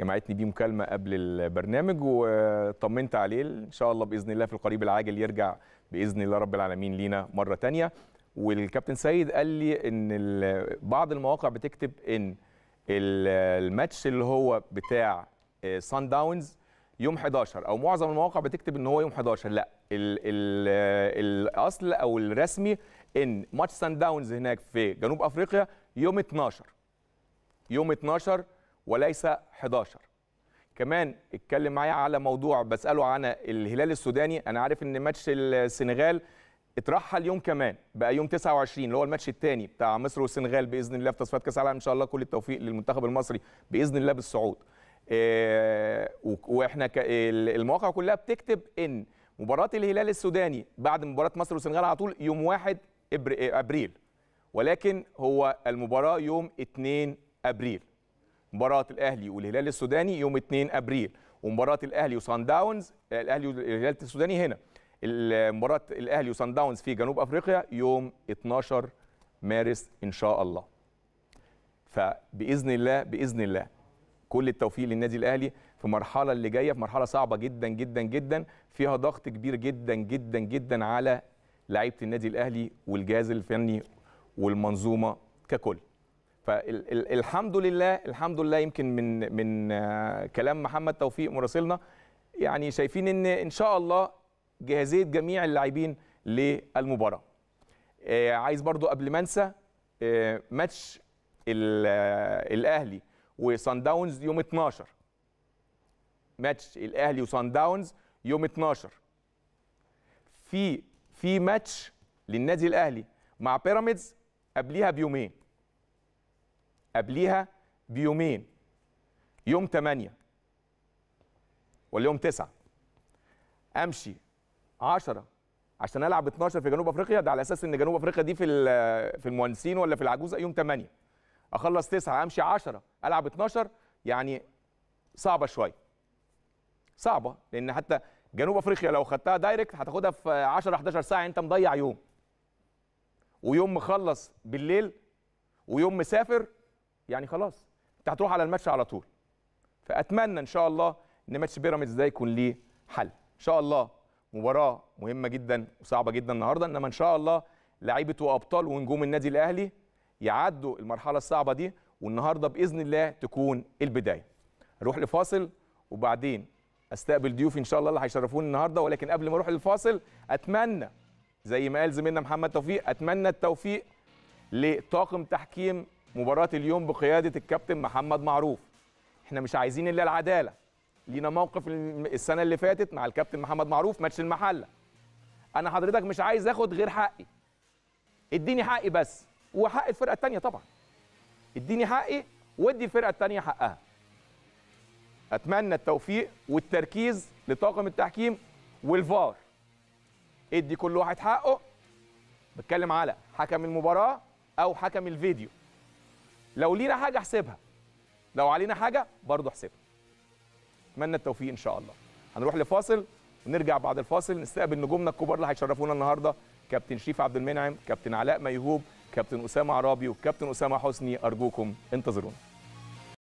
جمعتني بيه مكالمه قبل البرنامج وطمنت عليه ان شاء الله باذن الله في القريب العاجل يرجع باذن الله رب العالمين لينا مره ثانيه والكابتن سيد قال لي ان بعض المواقع بتكتب ان الماتش اللي هو بتاع سان آه، داونز يوم 11 او معظم المواقع بتكتب ان هو يوم 11 لا الـ الـ الاصل او الرسمي ان ماتش سان داونز هناك في جنوب افريقيا يوم 12 يوم 12 وليس 11 كمان اتكلم معايا على موضوع بساله عن الهلال السوداني انا عارف ان ماتش السنغال اترحل يوم كمان بقى يوم 29 اللي هو الماتش الثاني بتاع مصر والسنغال باذن الله في تصفيات كاس العالم ان شاء الله كل التوفيق للمنتخب المصري باذن الله بالصعود إيه واحنا المواقع كلها بتكتب ان مباراه الهلال السوداني بعد مباراه مصر والسنغال على طول يوم 1 آه، ابريل ولكن هو المباراه يوم 2 ابريل مباراه الاهلي والهلال السوداني يوم 2 ابريل ومباراه الاهلي وسان داونز الاهلي والهلال السوداني هنا مباراه الاهلي وسان داونز في جنوب افريقيا يوم 12 مارس ان شاء الله فباذن الله باذن الله كل التوفيق للنادي الاهلي في المرحله اللي جايه في مرحله صعبه جدا جدا جدا فيها ضغط كبير جدا جدا جدا على لعيبه النادي الاهلي والجهاز الفني والمنظومه ككل فالحمد لله الحمد لله يمكن من من آه، كلام محمد توفيق مراسلنا يعني شايفين ان ان شاء الله جاهزيه جميع اللاعبين للمباراه آه، عايز برضو قبل ما انسى آه، ماتش الاهلي وصن داونز يوم 12 ماتش الاهلي وصن داونز يوم 12 في في ماتش للنادي الاهلي مع بيراميدز قبليها بيومين قبليها بيومين يوم 8 واليوم 9 امشي 10 عشان العب 12 في جنوب افريقيا ده على اساس ان جنوب افريقيا دي في في المهندسين ولا في العجوزه يوم 8 اخلص 9 امشي 10 العب 12 يعني صعبه شويه صعبه لان حتى جنوب افريقيا لو خدتها دايركت هتاخدها في 10 11 ساعه انت مضيع يوم ويوم مخلص بالليل ويوم مسافر يعني خلاص انت هتروح على الماتش على طول فاتمنى ان شاء الله ان ماتش بيراميدز ده يكون ليه حل ان شاء الله مباراه مهمه جدا وصعبه جدا النهارده انما ان شاء الله لعيبه وابطال ونجوم النادي الاهلي يعدوا المرحله الصعبه دي والنهارده باذن الله تكون البدايه اروح لفاصل وبعدين استقبل ضيوفي ان شاء الله اللي هيشرفوني النهارده ولكن قبل ما اروح للفاصل اتمنى زي ما قال زميلنا محمد توفيق اتمنى التوفيق لطاقم تحكيم مباراة اليوم بقيادة الكابتن محمد معروف احنا مش عايزين الا العدالة لينا موقف السنة اللي فاتت مع الكابتن محمد معروف ماتش المحلة انا حضرتك مش عايز اخد غير حقي اديني حقي بس وحق الفرقة التانية طبعا اديني حقي وادي الفرقة التانية حقها اتمنى التوفيق والتركيز لطاقم التحكيم والفار ادي كل واحد حقه بتكلم على حكم المباراه او حكم الفيديو لو لينا حاجه حسبها لو علينا حاجه برضه حسبها اتمنى التوفيق ان شاء الله هنروح لفاصل ونرجع بعد الفاصل نستقبل نجومنا الكبار اللي هيشرفونا النهارده كابتن شريف عبد المنعم كابتن علاء ميهوب كابتن اسامه عرابي وكابتن اسامه حسني ارجوكم انتظرونا